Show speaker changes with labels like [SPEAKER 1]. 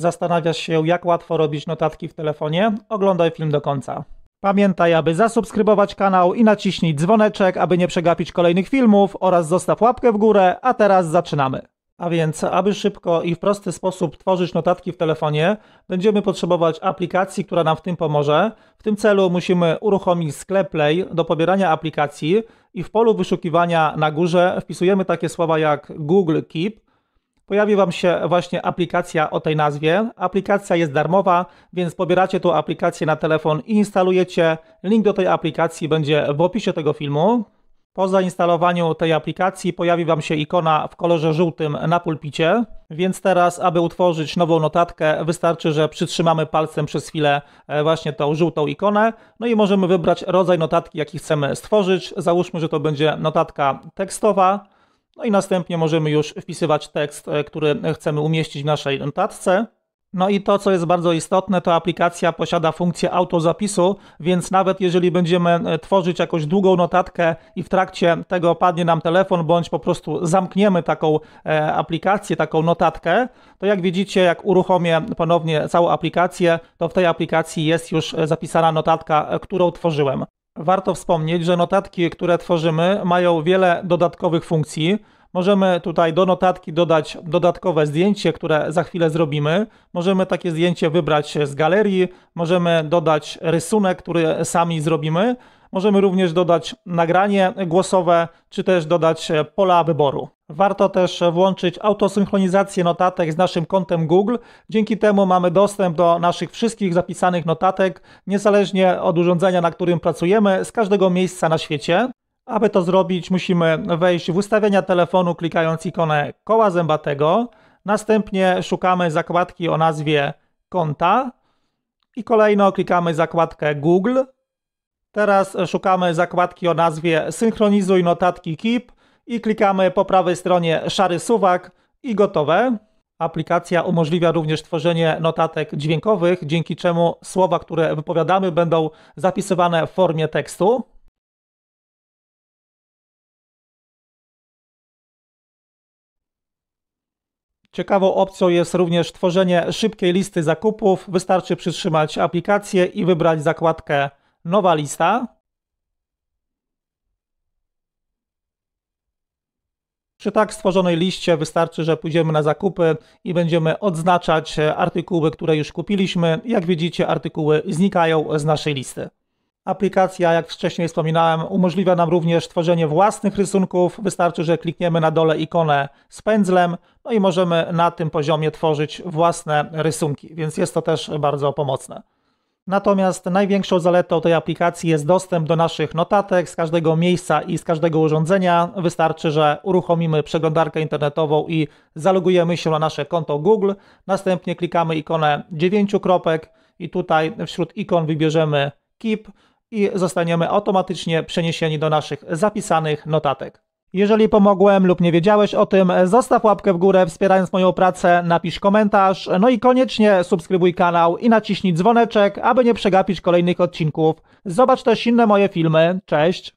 [SPEAKER 1] Zastanawiasz się, jak łatwo robić notatki w telefonie? Oglądaj film do końca. Pamiętaj, aby zasubskrybować kanał i naciśnij dzwoneczek, aby nie przegapić kolejnych filmów oraz zostaw łapkę w górę, a teraz zaczynamy. A więc, aby szybko i w prosty sposób tworzyć notatki w telefonie, będziemy potrzebować aplikacji, która nam w tym pomoże. W tym celu musimy uruchomić sklep Play do pobierania aplikacji i w polu wyszukiwania na górze wpisujemy takie słowa jak Google Keep, pojawi Wam się właśnie aplikacja o tej nazwie. Aplikacja jest darmowa, więc pobieracie tą aplikację na telefon i instalujecie. Link do tej aplikacji będzie w opisie tego filmu. Po zainstalowaniu tej aplikacji pojawi Wam się ikona w kolorze żółtym na pulpicie, więc teraz, aby utworzyć nową notatkę, wystarczy, że przytrzymamy palcem przez chwilę e, właśnie tą żółtą ikonę, no i możemy wybrać rodzaj notatki, jaki chcemy stworzyć. Załóżmy, że to będzie notatka tekstowa. No i następnie możemy już wpisywać tekst, e, który chcemy umieścić w naszej notatce. No i to, co jest bardzo istotne, to aplikacja posiada funkcję autozapisu, więc nawet jeżeli będziemy e, tworzyć jakąś długą notatkę i w trakcie tego padnie nam telefon, bądź po prostu zamkniemy taką e, aplikację, taką notatkę, to jak widzicie, jak uruchomię ponownie całą aplikację, to w tej aplikacji jest już zapisana notatka, którą tworzyłem warto wspomnieć, że notatki, które tworzymy, mają wiele dodatkowych funkcji. Możemy tutaj do notatki dodać dodatkowe zdjęcie, które za chwilę zrobimy. Możemy takie zdjęcie wybrać z galerii, możemy dodać rysunek, który sami zrobimy. Możemy również dodać nagranie głosowe, czy też dodać e, pola wyboru. Warto też włączyć autosynchronizację notatek z naszym kontem Google. Dzięki temu mamy dostęp do naszych wszystkich zapisanych notatek, niezależnie od urządzenia, na którym pracujemy, z każdego miejsca na świecie. Aby to zrobić, musimy wejść w ustawienia telefonu, klikając ikonę koła zębatego. Następnie szukamy zakładki o nazwie konta i kolejno klikamy zakładkę Google. Teraz szukamy zakładki o nazwie Synchronizuj notatki KIP i klikamy po prawej stronie szary suwak i gotowe. Aplikacja umożliwia również tworzenie notatek dźwiękowych, dzięki czemu słowa, które wypowiadamy, będą zapisywane w formie tekstu. Ciekawą opcją jest również tworzenie szybkiej listy zakupów. Wystarczy przytrzymać aplikację i wybrać zakładkę Nowa lista. Przy tak stworzonej liście wystarczy, że pójdziemy na zakupy i będziemy odznaczać artykuły, które już kupiliśmy. Jak widzicie, artykuły znikają z naszej listy. Aplikacja, jak wcześniej wspominałem, umożliwia nam również tworzenie własnych rysunków. Wystarczy, że klikniemy na dole ikonę z pędzlem, no i możemy na tym poziomie tworzyć własne rysunki, więc jest to też bardzo pomocne. Natomiast największą zaletą tej aplikacji jest dostęp do naszych notatek z każdego miejsca i z każdego urządzenia. Wystarczy, że uruchomimy przeglądarkę internetową i zalogujemy się na nasze konto Google. Następnie klikamy ikonę 9 kropek i tutaj wśród ikon wybierzemy Keep i zostaniemy automatycznie przeniesieni do naszych zapisanych notatek. Jeżeli pomogłem lub nie wiedziałeś o tym, zostaw łapkę w górę wspierając moją pracę, napisz komentarz, no i koniecznie subskrybuj kanał i naciśnij dzwoneczek, aby nie przegapić kolejnych odcinków. Zobacz też inne moje filmy. Cześć!